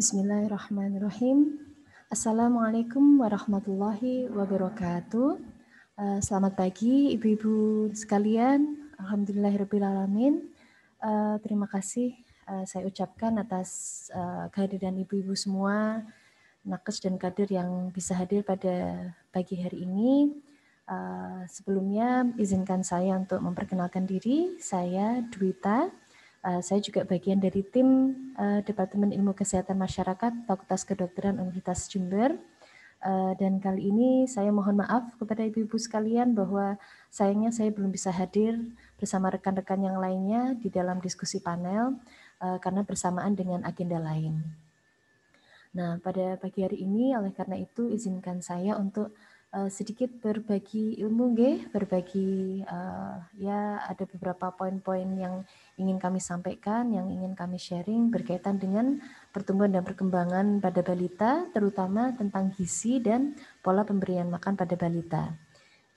Bismillahirrahmanirrahim. Assalamualaikum warahmatullahi wabarakatuh. Eh, selamat pagi ibu-ibu sekalian. Alhamdulillahirrahmanirrahim. Eh, terima kasih eh, saya ucapkan atas kehadiran ibu-ibu semua, nakes dan kader yang bisa hadir pada pagi hari ini. Sebelumnya izinkan saya untuk memperkenalkan diri. Saya Dwita, Eh, saya juga bagian dari tim eh, Departemen Ilmu Kesehatan Masyarakat Fakultas Kedokteran Universitas Jember. Eh, dan kali ini saya mohon maaf kepada ibu-ibu sekalian bahwa sayangnya saya belum bisa hadir bersama rekan-rekan yang lainnya di dalam diskusi panel karena bersamaan dengan agenda lain. Nah, pada pagi hari ini oleh karena itu izinkan saya untuk Eh, sedikit berbagi ilmu ge berbagi uh, ya ada beberapa poin-poin yang ingin kami sampaikan, yang ingin kami sharing berkaitan dengan pertumbuhan dan perkembangan pada balita, terutama tentang gizi dan pola pemberian makan pada balita.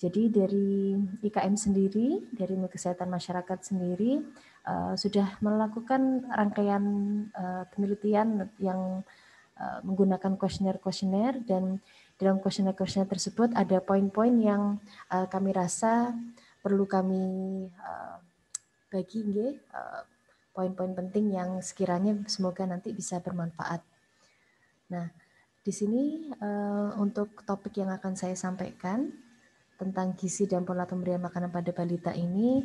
Jadi dari IKM sendiri, dari kesehatan masyarakat sendiri uh, sudah melakukan rangkaian uh, penelitian yang uh, menggunakan kuesioner-kuesioner dan dalam kuesioner-kuesioner tersebut ada poin-poin yang uh, kami rasa perlu kami uh, bagi eh, poin-poin penting yang sekiranya semoga nanti bisa bermanfaat. Nah, di sini uh, untuk topik yang akan saya sampaikan tentang gizi dan pola pemberian makanan pada balita ini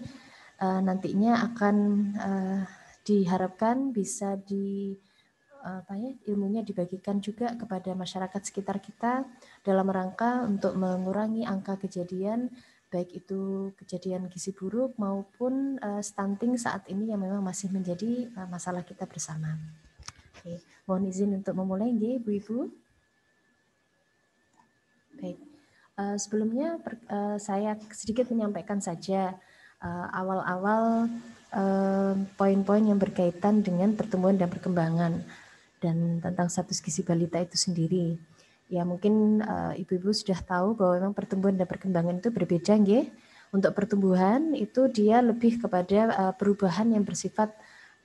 uh, nantinya akan uh, diharapkan bisa di apa ya ilmunya dibagikan juga kepada masyarakat sekitar kita dalam rangka untuk mengurangi angka kejadian baik itu kejadian gizi buruk maupun uh, stunting saat ini yang memang masih menjadi uh, masalah kita bersama. Oke, mohon izin untuk memulai ya Bu Ibu. Baik. Uh, sebelumnya per, uh, saya sedikit menyampaikan saja awal-awal uh, uh, poin-poin yang berkaitan dengan pertumbuhan dan perkembangan dan tentang status gizi balita itu sendiri. Ya mungkin eh, ibu-ibu uh, sudah tahu bahwa memang pertumbuhan dan perkembangan itu berbeda ya. Untuk pertumbuhan itu dia lebih kepada uh, perubahan yang bersifat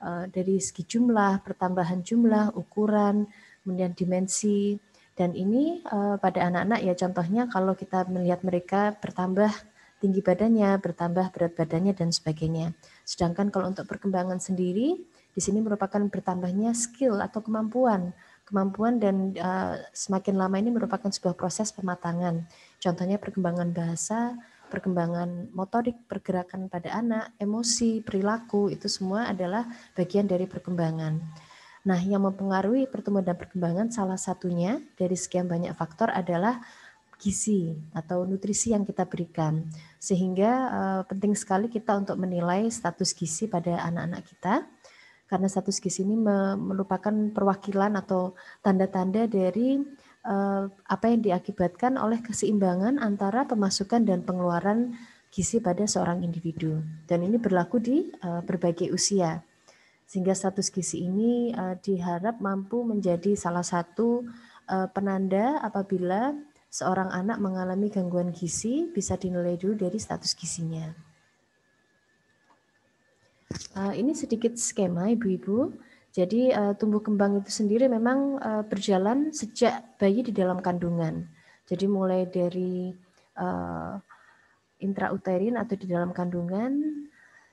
uh, dari segi jumlah, pertambahan jumlah, ukuran, kemudian dimensi. Dan ini uh, pada anak-anak ya contohnya kalau kita melihat mereka bertambah tinggi badannya, bertambah berat badannya dan sebagainya. Sedangkan kalau untuk perkembangan sendiri di sini merupakan bertambahnya skill atau kemampuan. Kemampuan dan uh, semakin lama ini merupakan sebuah proses pematangan. Contohnya perkembangan bahasa, perkembangan motorik, pergerakan pada anak, emosi, perilaku, itu semua adalah bagian dari perkembangan. Nah, yang mempengaruhi pertumbuhan dan perkembangan salah satunya dari sekian banyak faktor adalah gizi atau nutrisi yang kita berikan. Sehingga uh, penting sekali kita untuk menilai status gizi pada anak-anak kita karena status gizi ini merupakan perwakilan atau tanda-tanda dari eh, apa yang diakibatkan oleh keseimbangan antara pemasukan dan pengeluaran gizi pada seorang individu. Dan ini berlaku di eh, berbagai usia. Sehingga status gizi ini eh, diharap mampu menjadi salah satu penanda apabila seorang anak mengalami gangguan gizi bisa dinilai dulu dari status gizinya. Eh, ini sedikit skema ibu-ibu. Jadi uh, tumbuh kembang itu sendiri memang uh, berjalan sejak bayi di dalam kandungan. Jadi mulai dari uh, intrauterin atau di dalam kandungan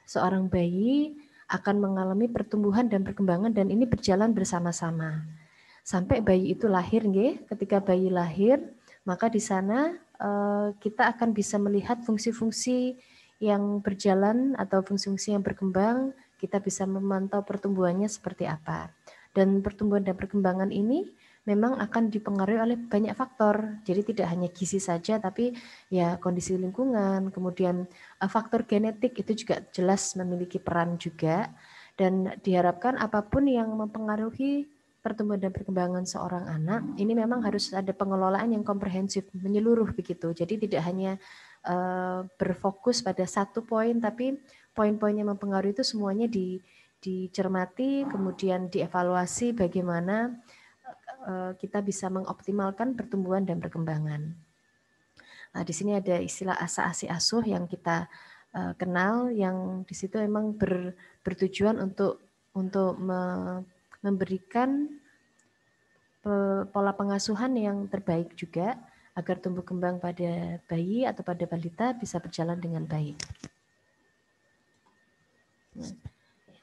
seorang bayi akan mengalami pertumbuhan dan perkembangan dan ini berjalan bersama-sama. Sampai bayi itu lahir nggih, ketika bayi lahir maka di sana uh, kita akan bisa melihat fungsi-fungsi yang berjalan atau fungsi-fungsi yang berkembang, kita bisa memantau pertumbuhannya seperti apa. Dan pertumbuhan dan perkembangan ini memang akan dipengaruhi oleh banyak faktor. Jadi tidak hanya gizi saja, tapi ya kondisi lingkungan, kemudian eh, faktor genetik itu juga jelas memiliki peran juga. Dan diharapkan apapun yang mempengaruhi pertumbuhan dan perkembangan seorang anak, ini memang harus ada pengelolaan yang komprehensif, menyeluruh begitu. Jadi tidak hanya Eh, berfokus pada satu poin tapi poin-poin yang mempengaruhi itu semuanya di dicermati kemudian dievaluasi bagaimana eh, kita bisa mengoptimalkan pertumbuhan dan perkembangan. Nah, di sini ada istilah asa asi asuh yang kita eh, kenal yang di situ memang ber, bertujuan untuk untuk me, memberikan pola pengasuhan yang terbaik juga agar tumbuh kembang pada bayi atau pada balita bisa berjalan dengan baik.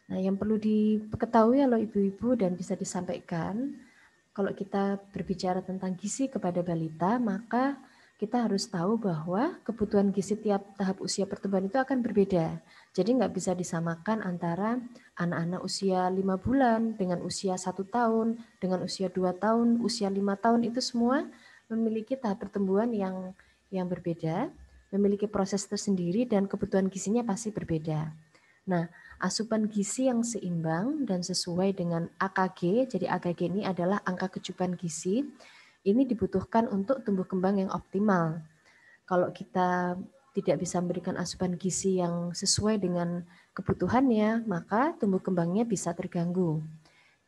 Nah, yang perlu diketahui ya, oleh ibu-ibu dan bisa disampaikan, kalau kita berbicara tentang gizi kepada balita, maka kita harus tahu bahwa kebutuhan gizi tiap tahap usia pertumbuhan itu akan berbeda. Jadi nggak bisa disamakan antara anak-anak usia 5 bulan dengan usia satu tahun, dengan usia 2 tahun, usia lima tahun itu semua memiliki tahap pertumbuhan yang yang berbeda, memiliki proses tersendiri dan kebutuhan gizinya pasti berbeda. Nah, asupan gizi yang seimbang dan sesuai dengan AKG, jadi AKG ini adalah angka kecukupan gizi, ini dibutuhkan untuk tumbuh kembang yang optimal. Kalau kita tidak bisa memberikan asupan gizi yang sesuai dengan kebutuhannya, maka tumbuh kembangnya bisa terganggu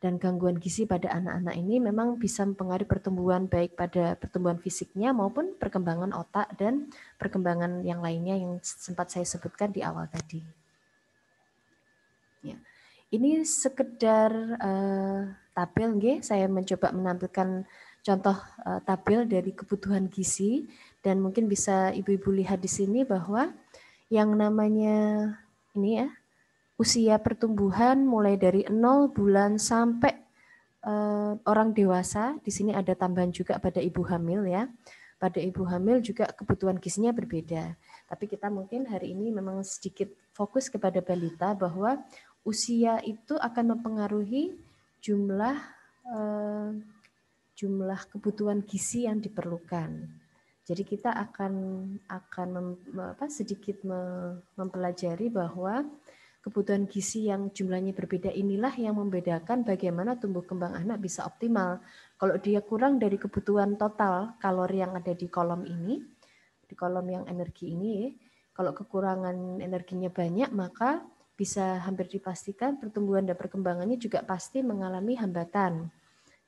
dan gangguan gizi pada anak-anak ini memang bisa mempengaruhi pertumbuhan baik pada pertumbuhan fisiknya maupun perkembangan otak dan perkembangan yang lainnya yang sempat saya sebutkan di awal tadi. Ya. Ini sekedar uh, tabel, nge? saya mencoba menampilkan contoh uh, tabel dari kebutuhan gizi dan mungkin bisa ibu-ibu lihat di sini bahwa yang namanya ini ya usia pertumbuhan mulai dari 0 bulan sampai eh, orang dewasa. Di sini ada tambahan juga pada ibu hamil ya. Pada ibu hamil juga kebutuhan gizinya berbeda. Tapi kita mungkin hari ini memang sedikit fokus kepada balita bahwa usia itu akan mempengaruhi jumlah eh, jumlah kebutuhan gizi yang diperlukan. Jadi kita akan akan mem, apa, sedikit mempelajari bahwa kebutuhan gizi yang jumlahnya berbeda inilah yang membedakan bagaimana tumbuh kembang anak bisa optimal. Kalau dia kurang dari kebutuhan total kalori yang ada di kolom ini, di kolom yang energi ini, kalau kekurangan energinya banyak maka bisa hampir dipastikan pertumbuhan dan perkembangannya juga pasti mengalami hambatan.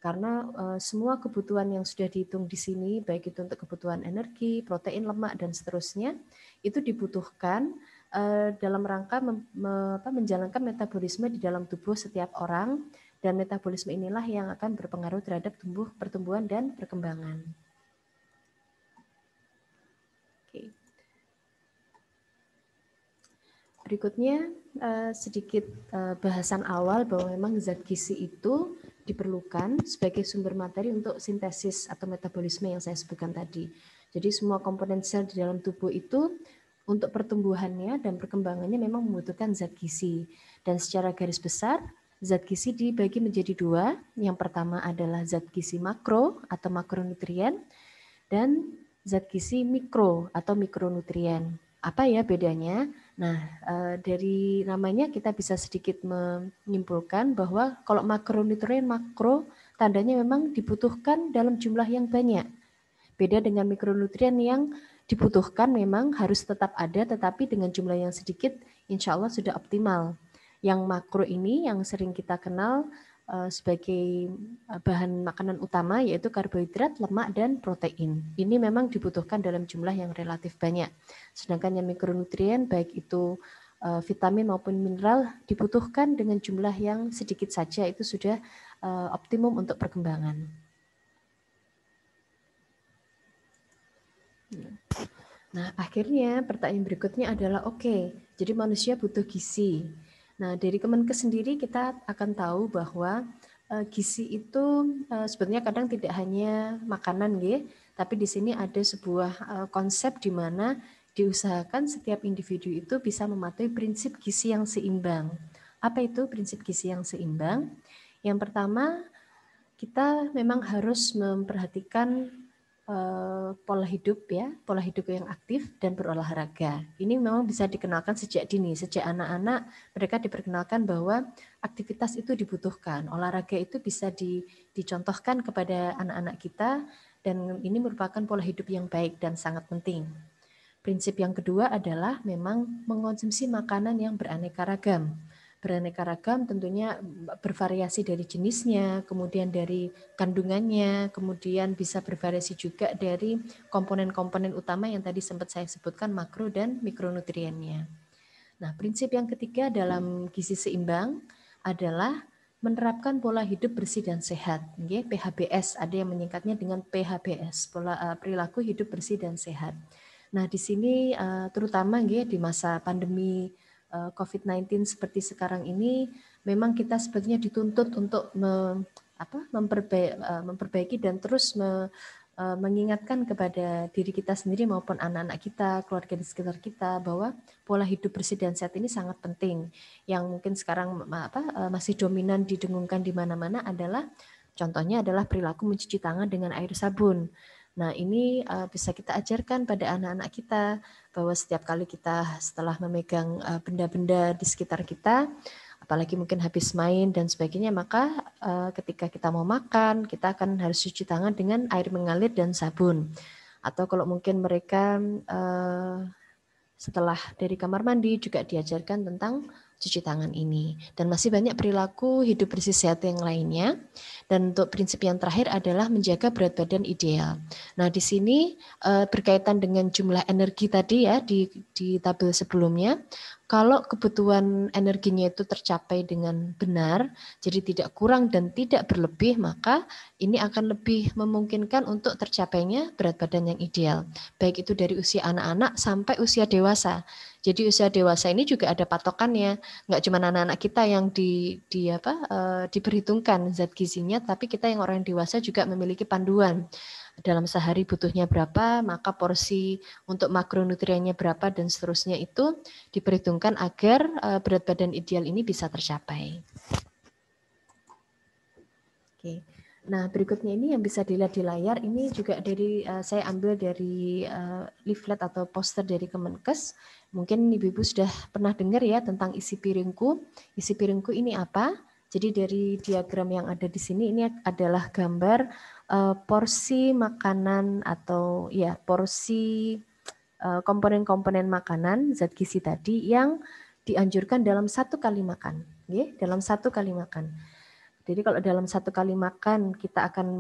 Karena eh, semua kebutuhan yang sudah dihitung di sini, baik itu untuk kebutuhan energi, protein, lemak, dan seterusnya, itu dibutuhkan Eh, dalam rangka menjalankan metabolisme di dalam tubuh setiap orang dan metabolisme inilah yang akan berpengaruh terhadap tumbuh pertumbuhan dan perkembangan. Oke. Berikutnya eh, sedikit eh, bahasan awal bahwa memang zat gizi itu diperlukan sebagai sumber materi untuk sintesis atau metabolisme yang saya sebutkan tadi. Jadi semua komponen sel di dalam tubuh itu untuk pertumbuhannya dan perkembangannya memang membutuhkan zat gizi. Dan secara garis besar, zat gizi dibagi menjadi dua. Yang pertama adalah zat gizi makro atau makronutrien dan zat gizi mikro atau mikronutrien. Apa ya bedanya? Nah, eh, dari namanya kita bisa sedikit menyimpulkan bahwa kalau makronutrien makro tandanya memang dibutuhkan dalam jumlah yang banyak. Beda dengan mikronutrien yang dibutuhkan memang harus tetap ada, tetapi dengan jumlah yang sedikit, insya Allah sudah optimal. Yang makro ini yang sering kita kenal eh, sebagai eh, bahan makanan utama yaitu karbohidrat, lemak, dan protein. Ini memang dibutuhkan dalam jumlah yang relatif banyak. Sedangkan yang mikronutrien baik itu eh, vitamin maupun mineral dibutuhkan dengan jumlah yang sedikit saja itu sudah optimum untuk perkembangan. Ya. Nah, akhirnya pertanyaan berikutnya adalah oke, okay, jadi manusia butuh gizi. Nah, dari Kemenkes sendiri kita akan tahu bahwa uh, gizi itu uh, sebenarnya kadang tidak hanya makanan gitu, tapi di sini ada sebuah uh, konsep di mana diusahakan setiap individu itu bisa mematuhi prinsip gizi yang seimbang. Apa itu prinsip gizi yang seimbang? Yang pertama, kita memang harus memperhatikan Eh, pola hidup ya, pola hidup yang aktif dan berolahraga. Ini memang bisa dikenalkan sejak dini, sejak anak-anak mereka diperkenalkan bahwa aktivitas itu dibutuhkan. Olahraga itu bisa di, dicontohkan kepada anak-anak kita dan ini merupakan pola hidup yang baik dan sangat penting. Prinsip yang kedua adalah memang mengonsumsi makanan yang beraneka ragam beraneka ragam tentunya bervariasi dari jenisnya, kemudian dari kandungannya, kemudian bisa bervariasi juga dari komponen-komponen utama yang tadi sempat saya sebutkan makro dan mikronutriennya. Nah, prinsip yang ketiga dalam gizi seimbang adalah menerapkan pola hidup bersih dan sehat, okay? PHBS. Ada yang menyingkatnya dengan PHBS, pola uh, perilaku hidup bersih dan sehat. Nah, di sini uh, terutama nggih di masa pandemi Eh, COVID-19 seperti sekarang ini memang kita sebaiknya dituntut untuk me, apa, memperbaiki, eh, memperbaiki dan terus me, eh, mengingatkan kepada diri kita sendiri maupun anak-anak kita, keluarga di sekitar kita bahwa pola hidup bersih dan sehat ini sangat penting. Yang mungkin sekarang apa masih dominan didengungkan di mana-mana adalah contohnya adalah perilaku mencuci tangan dengan air sabun. Nah, ini uh, bisa kita ajarkan pada anak-anak kita bahwa setiap kali kita setelah memegang eh, benda-benda uh, di sekitar kita, apalagi mungkin habis main dan sebagainya, maka uh, ketika kita mau makan, kita akan harus cuci tangan dengan air mengalir dan sabun. Atau kalau mungkin mereka uh, setelah dari kamar mandi juga diajarkan tentang cuci tangan ini dan masih banyak perilaku hidup bersih sehat yang lainnya dan untuk prinsip yang terakhir adalah menjaga berat badan ideal. Nah di sini eh, berkaitan dengan jumlah energi tadi ya di di tabel sebelumnya kalau kebutuhan energinya itu tercapai dengan benar, jadi tidak kurang dan tidak berlebih, maka ini akan lebih memungkinkan untuk tercapainya berat badan yang ideal, baik itu dari usia anak-anak sampai usia dewasa. Jadi usia dewasa ini juga ada patokannya, nggak cuma anak-anak kita yang di, di apa e, diperhitungkan zat gizinya, tapi kita yang orang dewasa juga memiliki panduan dalam sehari butuhnya berapa, maka porsi untuk makronutriennya berapa dan seterusnya itu diperhitungkan agar eh, berat badan ideal ini bisa tercapai. Oke. Nah, berikutnya ini yang bisa dilihat di layar ini juga dari uh, saya ambil dari uh, leaflet atau poster dari Kemenkes. Mungkin Ibu-ibu sudah pernah dengar ya tentang isi piringku. Isi piringku ini apa? Jadi dari diagram yang ada di sini ini adalah gambar uh, porsi makanan atau ya porsi komponen eh, komponen-komponen makanan zat gizi tadi yang dianjurkan dalam satu kali makan, ya, dalam satu kali makan. Jadi kalau dalam satu kali makan kita akan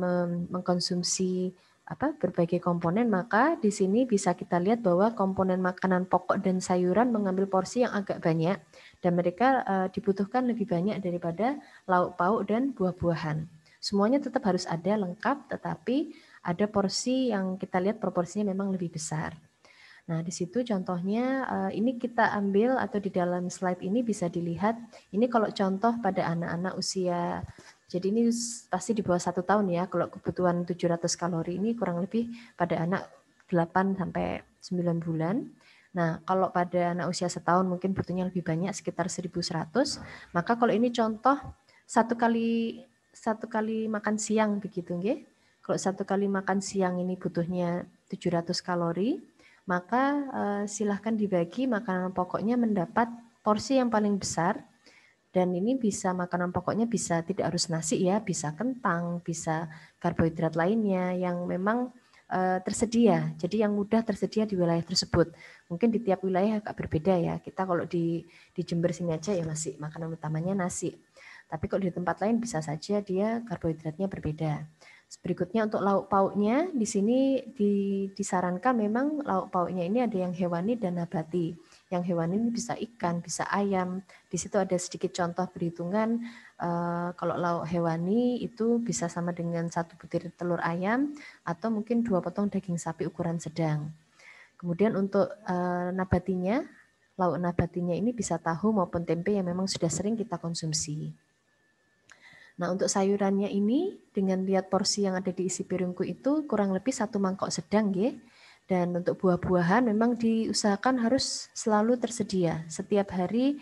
mengkonsumsi apa berbagai komponen maka di sini bisa kita lihat bahwa komponen makanan pokok dan sayuran mengambil porsi yang agak banyak dan mereka eh, dibutuhkan lebih banyak daripada lauk pauk dan buah-buahan. Semuanya tetap harus ada lengkap, tetapi ada porsi yang kita lihat proporsinya memang lebih besar. Nah, di situ contohnya eh, ini kita ambil atau di dalam slide ini bisa dilihat, ini kalau contoh pada anak-anak usia, jadi ini pasti di bawah satu tahun ya, kalau kebutuhan 700 kalori ini kurang lebih pada anak 8 sampai 9 bulan. Nah, kalau pada anak usia setahun mungkin butuhnya lebih banyak, sekitar 1100. Maka kalau ini contoh, satu kali satu kali makan siang begitu nggih. Kalau satu kali makan siang ini butuhnya 700 kalori, maka eh, silahkan dibagi makanan pokoknya mendapat porsi yang paling besar dan ini bisa makanan pokoknya bisa tidak harus nasi ya, bisa kentang, bisa karbohidrat lainnya yang memang eh, tersedia. Jadi yang mudah tersedia di wilayah tersebut. Mungkin di tiap wilayah agak berbeda ya. Kita kalau di di Jember sini aja ya masih makanan utamanya nasi tapi kalau di tempat lain bisa saja dia karbohidratnya berbeda. Berikutnya untuk lauk pauknya, di sini disarankan memang lauk pauknya ini ada yang hewani dan nabati. Yang hewani ini bisa ikan, bisa ayam. Di situ ada sedikit contoh perhitungan eh, kalau lauk hewani itu bisa sama dengan satu butir telur ayam atau mungkin dua potong daging sapi ukuran sedang. Kemudian untuk eh, nabatinya, lauk nabatinya ini bisa tahu maupun tempe yang memang sudah sering kita konsumsi. Nah, untuk sayurannya ini dengan lihat porsi yang ada di isi piringku itu kurang lebih satu mangkok sedang ya. Dan untuk buah-buahan memang diusahakan harus selalu tersedia. Setiap hari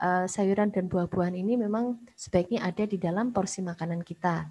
eh, sayuran dan buah-buahan ini memang sebaiknya ada di dalam porsi makanan kita.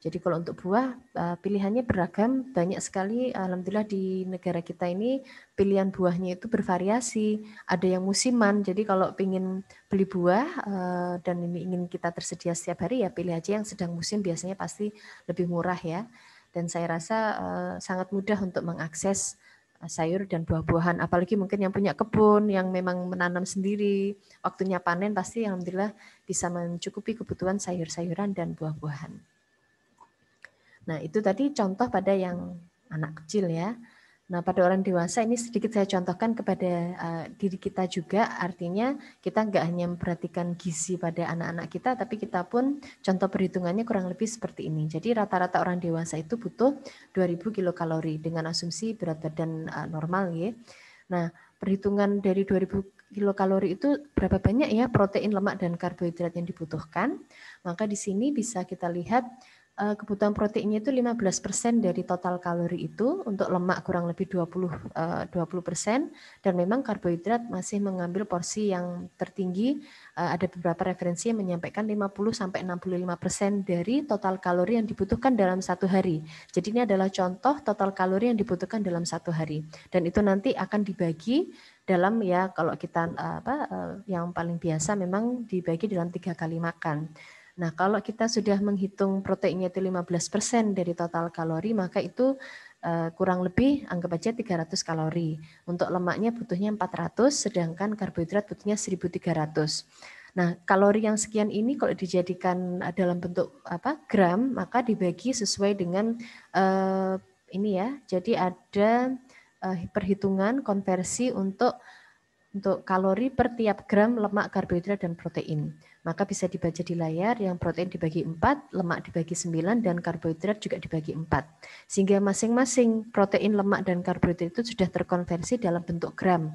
Jadi kalau untuk buah eh, pilihannya beragam, banyak sekali alhamdulillah di negara kita ini pilihan buahnya itu bervariasi. Ada yang musiman, jadi kalau ingin beli buah eh, dan ini ingin kita tersedia setiap hari ya pilih aja yang sedang musim biasanya pasti lebih murah ya. Dan saya rasa eh, sangat mudah untuk mengakses sayur dan buah-buahan apalagi mungkin yang punya kebun yang memang menanam sendiri waktunya panen pasti alhamdulillah bisa mencukupi kebutuhan sayur-sayuran dan buah-buahan. Nah, itu tadi contoh pada yang anak kecil ya. Nah, pada orang dewasa ini sedikit saya contohkan kepada uh, diri kita juga, artinya kita nggak hanya memperhatikan gizi pada anak-anak kita, tapi kita pun contoh perhitungannya kurang lebih seperti ini. Jadi rata-rata orang dewasa itu butuh 2000 kilokalori dengan asumsi berat badan uh, normal ya. Nah, perhitungan dari 2000 kilokalori itu berapa banyak ya protein, lemak, dan karbohidrat yang dibutuhkan. Maka di sini bisa kita lihat Eh, kebutuhan proteinnya itu 15% dari total kalori itu untuk lemak kurang lebih 20 20% eh, dan memang karbohidrat masih mengambil porsi yang tertinggi eh, ada beberapa referensi yang menyampaikan 50 sampai 65% dari total kalori yang dibutuhkan dalam satu hari. Jadi ini adalah contoh total kalori yang dibutuhkan dalam satu hari dan itu nanti akan dibagi dalam ya kalau kita apa yang paling biasa memang dibagi dalam tiga kali makan. Nah, kalau kita sudah menghitung proteinnya itu 15% dari total kalori, maka itu eh, kurang lebih anggap aja 300 kalori. Untuk lemaknya butuhnya 400, sedangkan karbohidrat butuhnya 1300. Nah, kalori yang sekian ini kalau dijadikan eh, dalam bentuk apa? gram, maka dibagi sesuai dengan eh, ini ya. Jadi ada perhitungan konversi untuk untuk kalori per tiap gram lemak, karbohidrat, dan protein. Maka bisa dibaca di layar yang protein dibagi 4, lemak dibagi 9, dan karbohidrat juga dibagi 4. Sehingga masing-masing protein, lemak, dan karbohidrat itu sudah terkonversi dalam bentuk gram.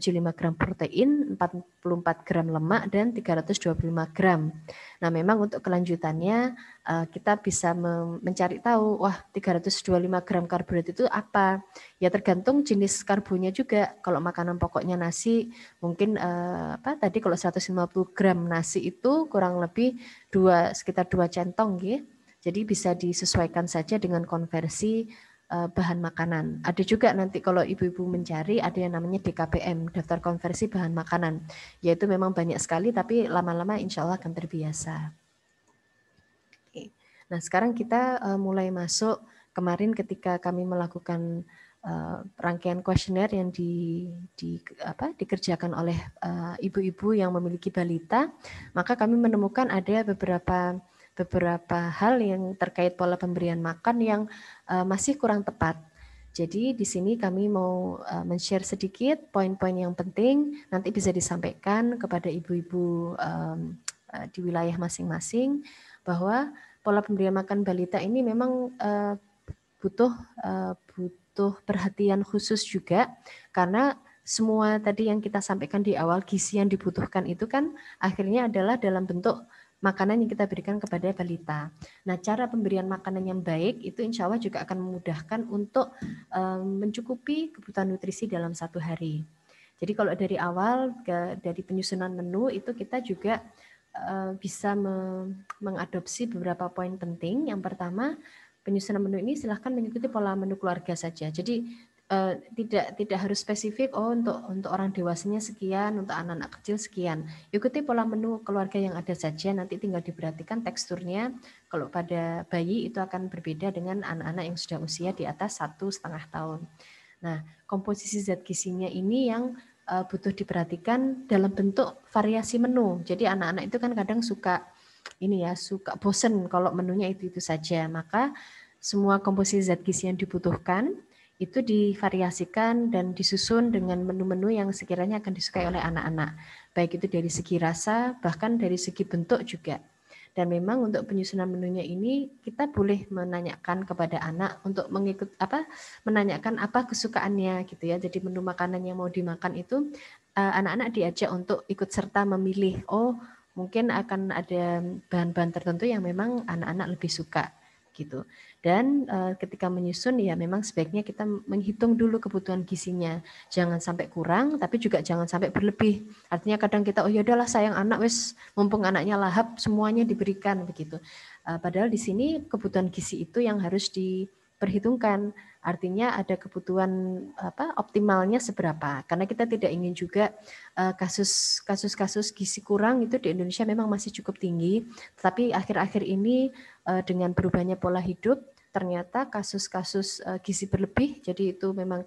75 gram protein, 44 gram lemak, dan 325 gram. Nah memang untuk kelanjutannya eh, kita bisa mencari tahu, wah 325 gram karbohidrat itu apa? Ya tergantung jenis karbonya juga. Kalau makanan pokoknya nasi, mungkin eh, apa tadi kalau 150 gram nasi itu kurang lebih dua sekitar dua centong gitu. Jadi bisa disesuaikan saja dengan konversi Eh, bahan makanan. Ada juga nanti kalau ibu-ibu mencari ada yang namanya DKPM daftar konversi bahan makanan. Yaitu memang banyak sekali tapi lama-lama insya Allah akan terbiasa. Oke. Nah sekarang kita eh, mulai masuk kemarin ketika kami melakukan uh, rangkaian kuesioner yang di, di apa, dikerjakan oleh ibu-ibu uh, ibu -ibu yang memiliki balita, maka kami menemukan ada beberapa beberapa hal yang terkait pola pemberian makan yang uh, masih kurang tepat. Jadi di sini kami mau uh, men-share sedikit poin-poin yang penting nanti bisa disampaikan kepada ibu-ibu um, uh, di wilayah masing-masing bahwa pola pemberian makan balita ini memang uh, butuh uh, butuh perhatian khusus juga karena semua tadi yang kita sampaikan di awal gizi yang dibutuhkan itu kan akhirnya adalah dalam bentuk makanan yang kita berikan kepada balita. Nah, cara pemberian makanan yang baik itu insya Allah juga akan memudahkan untuk eh, mencukupi kebutuhan nutrisi dalam satu hari. Jadi kalau dari awal dari penyusunan menu itu kita juga eh, bisa mengadopsi beberapa poin penting. Yang pertama, penyusunan menu ini silahkan mengikuti pola menu keluarga saja. Jadi uh, tidak tidak harus spesifik oh untuk untuk orang dewasanya sekian untuk anak-anak kecil sekian ikuti pola menu keluarga yang ada saja nanti tinggal diperhatikan teksturnya kalau pada bayi itu akan berbeda dengan anak-anak yang sudah usia di atas satu setengah tahun nah komposisi zat gizinya ini yang uh, butuh diperhatikan dalam bentuk variasi menu jadi anak-anak itu kan kadang suka ini ya suka bosen kalau menunya itu itu saja maka semua komposisi zat gizi yang dibutuhkan itu divariasikan dan disusun dengan menu-menu yang sekiranya akan disukai oleh anak-anak. Baik itu dari segi rasa, bahkan dari segi bentuk juga. Dan memang untuk penyusunan menunya ini kita boleh menanyakan kepada anak untuk mengikut apa menanyakan apa kesukaannya gitu ya. Jadi menu makanan yang mau dimakan itu eh, anak-anak diajak untuk ikut serta memilih oh mungkin akan ada bahan-bahan tertentu yang memang anak-anak lebih suka gitu. Dan uh, ketika menyusun ya memang sebaiknya kita menghitung dulu kebutuhan gizinya. Jangan sampai kurang tapi juga jangan sampai berlebih. Artinya kadang kita oh ya udahlah sayang anak wes mumpung anaknya lahap semuanya diberikan begitu. Uh, padahal di sini kebutuhan gizi itu yang harus di perhitungkan. Artinya ada kebutuhan apa optimalnya seberapa. Karena kita tidak ingin juga eh, kasus-kasus gizi kurang itu di Indonesia memang masih cukup tinggi, tetapi akhir-akhir ini eh, dengan berubahnya pola hidup ternyata kasus-kasus eh, gizi berlebih, jadi itu memang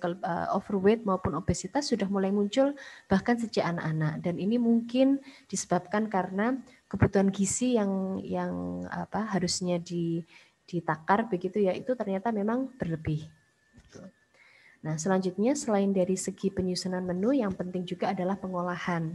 overweight maupun obesitas sudah mulai muncul bahkan sejak anak-anak. Dan ini mungkin disebabkan karena kebutuhan gizi yang yang apa harusnya di ditakar begitu ya itu ternyata memang berlebih. Nah, selanjutnya selain dari segi penyusunan menu yang penting juga adalah pengolahan.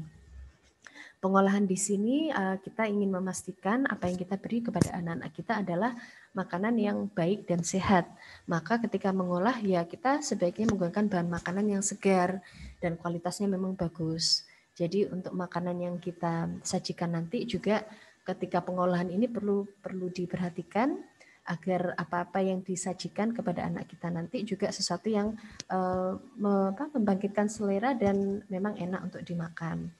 Pengolahan di sini eh, kita ingin memastikan apa yang kita beri kepada anak-anak kita adalah makanan yang baik dan sehat. Maka ketika mengolah ya kita sebaiknya menggunakan bahan makanan yang segar dan kualitasnya memang bagus. Jadi untuk makanan yang kita sajikan nanti juga ketika pengolahan ini perlu perlu diperhatikan agar apa-apa yang disajikan kepada anak kita nanti juga sesuatu yang eh, membangkitkan selera dan memang enak untuk dimakan.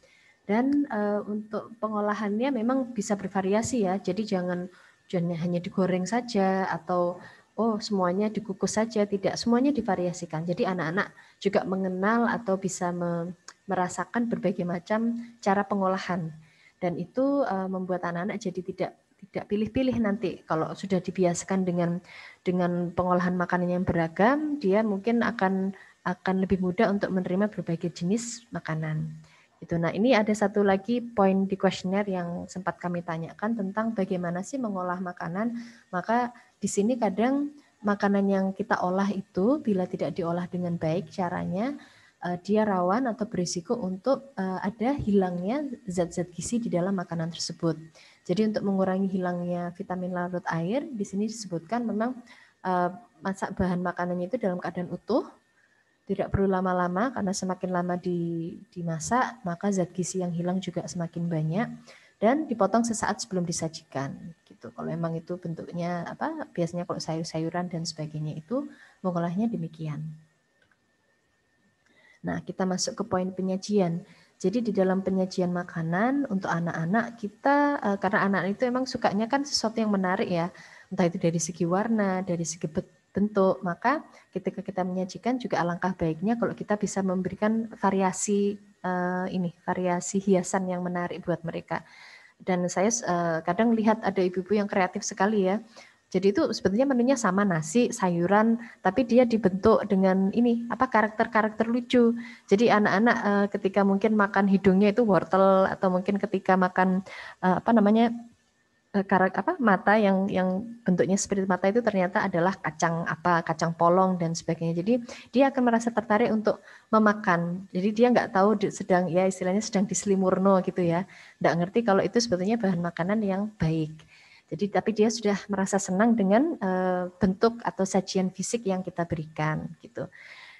Dan eh, untuk pengolahannya memang bisa bervariasi ya. Jadi jangan hanya digoreng saja atau oh semuanya dikukus saja tidak semuanya divariasikan jadi anak-anak juga mengenal atau bisa merasakan berbagai macam cara pengolahan dan itu eh, membuat anak-anak jadi tidak tidak pilih-pilih nanti kalau sudah dibiasakan dengan dengan pengolahan makanan yang beragam dia mungkin akan akan lebih mudah untuk menerima berbagai jenis makanan itu nah ini ada satu lagi poin di kuesioner yang sempat kami tanyakan tentang bagaimana sih mengolah makanan maka di sini kadang makanan yang kita olah itu bila tidak diolah dengan baik caranya uh, dia rawan atau berisiko untuk uh, ada hilangnya zat-zat gizi di dalam makanan tersebut. Jadi untuk mengurangi hilangnya vitamin larut air, di sini disebutkan memang uh, masak bahan makanannya itu dalam keadaan utuh, tidak perlu lama-lama karena semakin lama di, dimasak maka zat gizi yang hilang juga semakin banyak dan dipotong sesaat sebelum disajikan gitu kalau memang itu bentuknya apa biasanya kalau sayur-sayuran dan sebagainya itu mengolahnya demikian Nah, kita masuk ke poin penyajian. Jadi di dalam penyajian makanan untuk anak-anak kita eh, karena anak itu emang sukanya kan sesuatu yang menarik ya. Entah itu dari segi warna, dari segi bentuk, maka ketika kita menyajikan juga alangkah baiknya kalau kita bisa memberikan variasi eh, ini, variasi hiasan yang menarik buat mereka. Dan saya eh, kadang lihat ada ibu-ibu yang kreatif sekali ya jadi itu sebetulnya menunya sama nasi, sayuran, tapi dia dibentuk dengan ini apa karakter-karakter lucu. Jadi anak-anak uh, ketika mungkin makan hidungnya itu wortel atau mungkin ketika makan uh, apa namanya eh, karakter apa mata yang yang bentuknya seperti mata itu ternyata adalah kacang apa kacang polong dan sebagainya jadi dia akan merasa tertarik untuk memakan jadi dia nggak tahu sedang ya istilahnya sedang diselimurno gitu ya nggak ngerti kalau itu sebetulnya bahan makanan yang baik jadi tapi dia sudah merasa senang dengan eh, bentuk atau sajian fisik yang kita berikan gitu.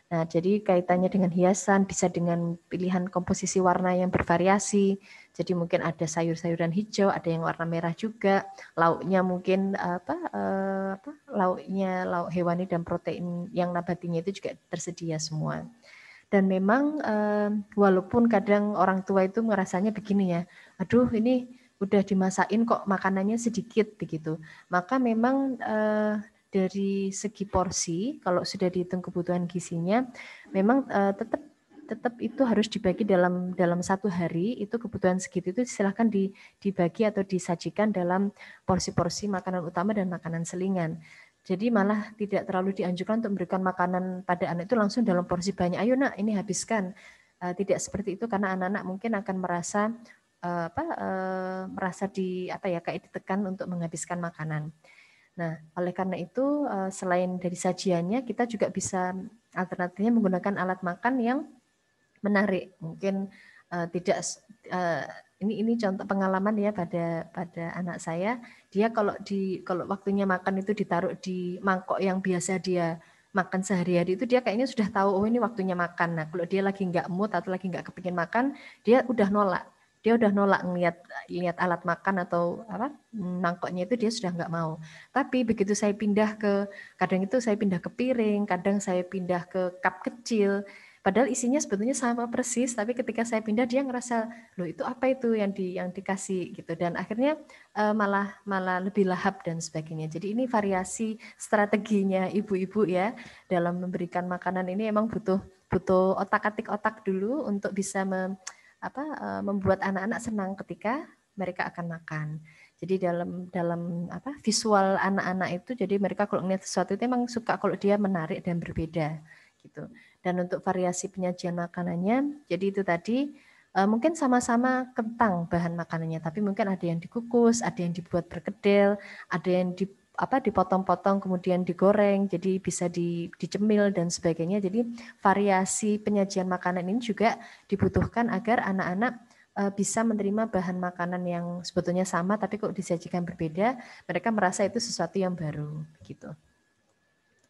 Nah, jadi kaitannya dengan hiasan bisa dengan pilihan komposisi warna yang bervariasi. Jadi mungkin ada sayur-sayuran hijau, ada yang warna merah juga. Lauknya mungkin eh, apa, eh, apa lauknya lauk hewani dan protein yang nabatinya itu juga tersedia semua. Dan memang walaupun kadang orang tua itu merasanya begini ya, aduh ini udah dimasakin kok makanannya sedikit begitu. Maka memang uh, dari segi porsi kalau sudah dihitung kebutuhan gizinya memang uh, eh, tetap tetap itu harus dibagi dalam dalam satu hari itu kebutuhan segitu itu silahkan di, dibagi atau disajikan dalam porsi-porsi makanan utama dan makanan selingan. Jadi malah tidak terlalu dianjurkan untuk memberikan makanan pada anak itu langsung dalam porsi banyak. Ayo nak, ini habiskan. Eh, tidak seperti itu karena anak-anak mungkin akan merasa Eh, apa eh, merasa di apa ya kayak ditekan untuk menghabiskan makanan. Nah, oleh karena itu eh, selain dari sajiannya kita juga bisa alternatifnya menggunakan alat makan yang menarik. Mungkin tidak ini ini contoh pengalaman ya pada pada anak saya. Dia kalau di kalau waktunya makan itu ditaruh di mangkok yang biasa dia makan sehari-hari itu dia kayaknya sudah tahu oh ini waktunya makan. Nah kalau dia lagi nggak mood atau lagi nggak kepingin makan, dia udah nolak dia udah nolak ngeliat, lihat alat makan atau apa mangkoknya itu dia sudah nggak mau tapi begitu saya pindah ke kadang itu saya pindah ke piring kadang saya pindah ke cup kecil padahal isinya sebetulnya sama persis tapi ketika saya pindah dia ngerasa loh itu apa itu yang di yang dikasih gitu dan akhirnya eh, malah malah lebih lahap dan sebagainya jadi ini variasi strateginya ibu-ibu ya dalam memberikan makanan ini emang butuh butuh otak atik otak dulu untuk bisa mem- apa eh, membuat anak-anak senang ketika mereka akan makan. Jadi dalam dalam apa visual anak-anak itu jadi mereka kalau melihat sesuatu itu emang suka kalau dia menarik dan berbeda gitu. Dan untuk variasi penyajian makanannya, jadi itu tadi eh, mungkin sama-sama kentang bahan makanannya, tapi mungkin ada yang dikukus, ada yang dibuat berkedel, ada yang di apa dipotong-potong kemudian digoreng jadi bisa di, dicemil dan sebagainya jadi variasi penyajian makanan ini juga dibutuhkan agar anak-anak eh, bisa menerima bahan makanan yang sebetulnya sama tapi kok disajikan berbeda mereka merasa itu sesuatu yang baru gitu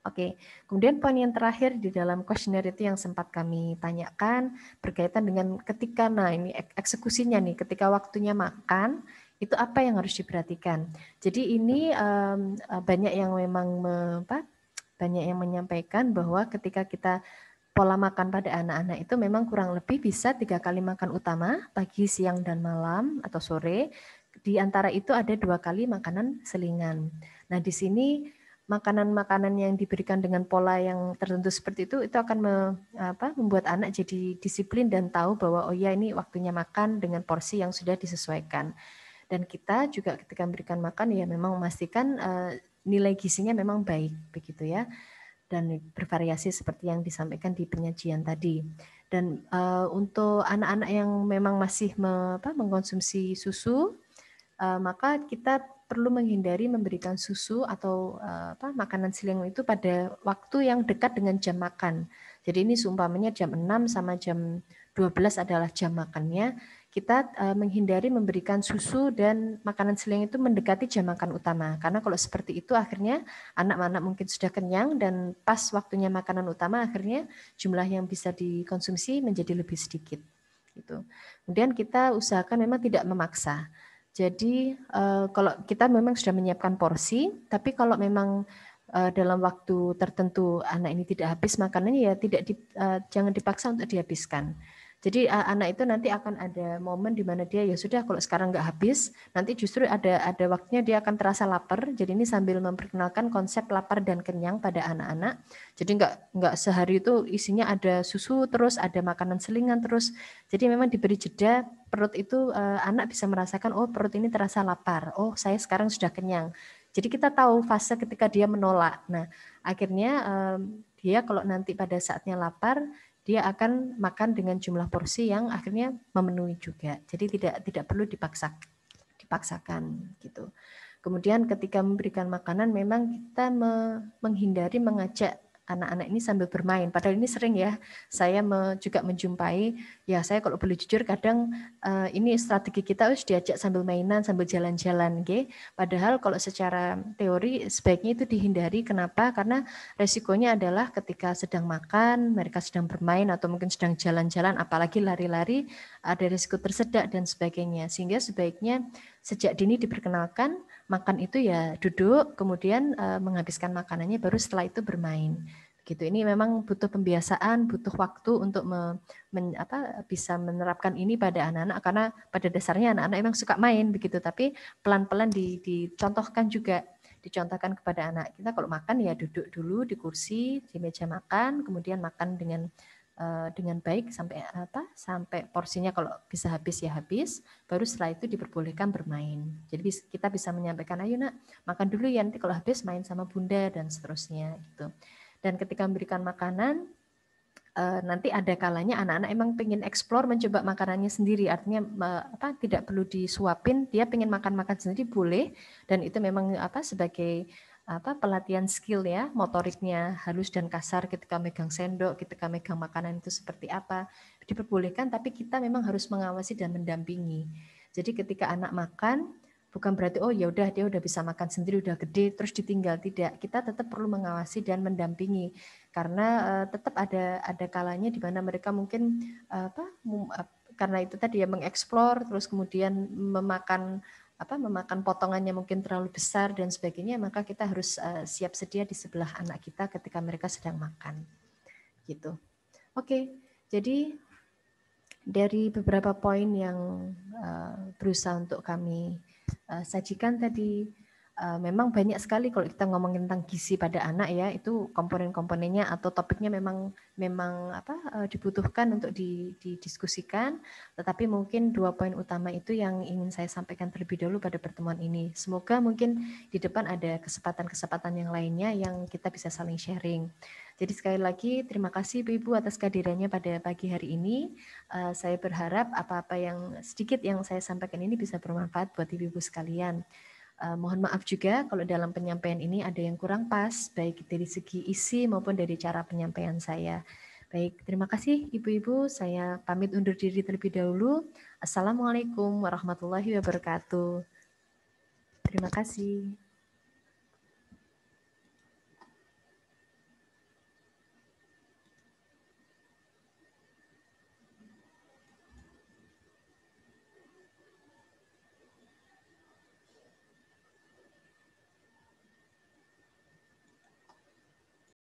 Oke, kemudian poin yang terakhir di dalam kuesioner itu yang sempat kami tanyakan berkaitan dengan ketika, nah ini eksekusinya nih, ketika waktunya makan, itu apa yang harus diperhatikan. Jadi ini um, banyak yang memang me, apa, banyak yang menyampaikan bahwa ketika kita pola makan pada anak-anak itu memang kurang lebih bisa tiga kali makan utama pagi, siang, dan malam atau sore. Di antara itu ada dua kali makanan selingan. Nah di sini makanan-makanan yang diberikan dengan pola yang tertentu seperti itu itu akan me, apa, membuat anak jadi disiplin dan tahu bahwa oh ya ini waktunya makan dengan porsi yang sudah disesuaikan dan kita juga ketika memberikan makan ya memang memastikan eh, nilai gizinya memang baik begitu ya dan bervariasi seperti yang disampaikan di penyajian tadi. Dan eh, untuk anak-anak yang memang masih mengkonsumsi susu, eh, maka kita perlu menghindari memberikan susu atau apa, makanan silang itu pada waktu yang dekat dengan jam makan. Jadi ini seumpamanya jam 6 sama jam 12 adalah jam makannya kita eh, menghindari memberikan susu dan makanan seling itu mendekati jam makan utama. Karena kalau seperti itu akhirnya anak-anak mungkin sudah kenyang dan pas waktunya makanan utama akhirnya jumlah yang bisa dikonsumsi menjadi lebih sedikit. Gitu. Kemudian kita usahakan memang tidak memaksa. Jadi eh, kalau kita memang sudah menyiapkan porsi, tapi kalau memang eh, dalam waktu tertentu anak ini tidak habis makanannya ya tidak di, jangan dipaksa untuk dihabiskan jadi anak itu nanti akan ada momen di mana dia ya sudah kalau sekarang nggak habis, nanti justru ada ada waktunya dia akan terasa lapar. Jadi ini sambil memperkenalkan konsep lapar dan kenyang pada anak-anak. Jadi nggak nggak sehari itu isinya ada susu terus, ada makanan selingan terus. Jadi memang diberi jeda perut itu e, anak bisa merasakan oh perut ini terasa lapar, oh saya sekarang sudah kenyang. Jadi kita tahu fase ketika dia menolak. Nah akhirnya e, dia kalau nanti pada saatnya lapar dia akan makan dengan jumlah porsi yang akhirnya memenuhi juga. Jadi tidak tidak perlu dipaksa dipaksakan gitu. Kemudian ketika memberikan makanan memang kita menghindari mengajak anak-anak ini sambil bermain. Padahal ini sering ya, saya juga menjumpai, ya saya kalau boleh jujur kadang eh, ini strategi kita harus diajak sambil mainan, sambil jalan-jalan. Okay? Padahal kalau secara teori sebaiknya itu dihindari. Kenapa? Karena resikonya adalah ketika sedang makan, mereka sedang bermain, atau mungkin sedang jalan-jalan, apalagi lari-lari, ada risiko tersedak dan sebagainya. Sehingga sebaiknya sejak dini diperkenalkan, makan itu ya duduk, kemudian uh, menghabiskan makanannya baru setelah itu bermain. Gitu. Ini memang butuh pembiasaan, butuh waktu untuk me, men, apa, bisa menerapkan ini pada anak-anak karena pada dasarnya anak-anak memang suka main begitu, tapi pelan-pelan di, dicontohkan juga dicontohkan kepada anak kita kalau makan ya duduk dulu di kursi di meja makan kemudian makan dengan Eh, dengan baik sampai apa sampai porsinya kalau bisa habis ya habis baru setelah itu diperbolehkan bermain jadi kita bisa menyampaikan ayo nak makan dulu ya nanti kalau habis main sama bunda dan seterusnya gitu dan ketika memberikan makanan eh, nanti ada kalanya anak-anak emang pengen eksplor mencoba makanannya sendiri artinya apa tidak perlu disuapin dia pengen makan makan sendiri boleh dan itu memang apa sebagai apa pelatihan skill ya, motoriknya halus dan kasar ketika megang sendok, ketika megang makanan itu seperti apa, diperbolehkan tapi kita memang harus mengawasi dan mendampingi. Jadi ketika anak makan bukan berarti oh ya udah dia udah bisa makan sendiri udah gede terus ditinggal tidak. Kita tetap perlu mengawasi dan mendampingi karena uh, tetap ada ada kalanya di mana mereka mungkin uh, apa eh, karena itu tadi ya mengeksplor terus kemudian memakan apa memakan potongannya mungkin terlalu besar dan sebagainya, maka kita harus uh, siap sedia di sebelah anak kita ketika mereka sedang makan. Gitu. Oke, jadi dari beberapa poin yang uh, berusaha untuk kami uh, sajikan tadi Eh, memang banyak sekali kalau kita ngomongin tentang gizi pada anak ya itu komponen-komponennya atau topiknya memang memang apa eh, dibutuhkan untuk didiskusikan tetapi mungkin dua poin utama itu yang ingin saya sampaikan terlebih dahulu pada pertemuan ini semoga mungkin di depan ada kesempatan-kesempatan yang lainnya yang kita bisa saling sharing jadi sekali lagi terima kasih Ibu atas kehadirannya pada pagi hari ini. Uh, saya berharap apa-apa yang sedikit yang saya sampaikan ini bisa bermanfaat buat Ibu-ibu sekalian. Uh, mohon maaf juga kalau dalam penyampaian ini ada yang kurang pas, baik dari segi isi maupun dari cara penyampaian saya. Baik, terima kasih Ibu-Ibu. Saya pamit undur diri terlebih dahulu. Assalamualaikum warahmatullahi wabarakatuh. Terima kasih.